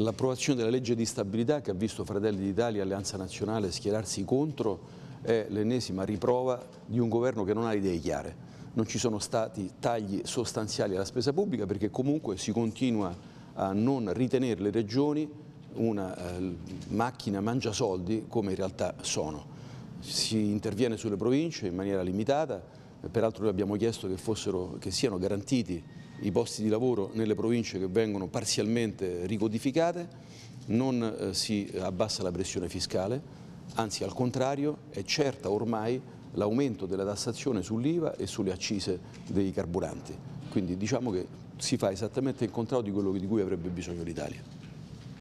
L'approvazione della legge di stabilità che ha visto Fratelli d'Italia e Alleanza Nazionale schierarsi contro è l'ennesima riprova di un governo che non ha idee chiare. Non ci sono stati tagli sostanziali alla spesa pubblica perché comunque si continua a non ritenere le regioni una eh, macchina mangiasoldi come in realtà sono. Si interviene sulle province in maniera limitata, peraltro noi abbiamo chiesto che, fossero, che siano garantiti i posti di lavoro nelle province che vengono parzialmente ricodificate, non eh, si abbassa la pressione fiscale, anzi al contrario è certa ormai l'aumento della tassazione sull'IVA e sulle accise dei carburanti. Quindi diciamo che si fa esattamente il contrario di quello di cui avrebbe bisogno l'Italia.